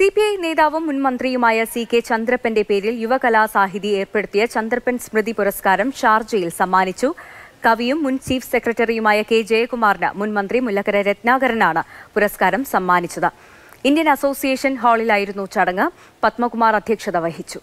C P I നേതാവും മുൻ മന്ത്രിയുമായ സി കെ ചന്ദ്രപ്പന്റെ പേരിൽ യുവകലാസാഹിതി ഏർപ്പെടുത്തിയ ചന്ദ്രപ്പൻ സ്മൃതി പുരസ്കാരം ഷാർജയിൽ സമ്മാനിച്ചു കവിയും മുൻ ചീഫ് സെക്രട്ടറിയുമായ കെ ജയകുമാറിന് മുൻ മന്ത്രി മുല്ലക്കര രത്നാകരനാണ് പുരസ്കാരം സമ്മാനിച്ചത് ഇന്ത്യൻ അസോസിയേഷൻ ഹാളിലായിരുന്നു ചടങ്ങ് പത്മകുമാർ അധ്യക്ഷത വഹിച്ചു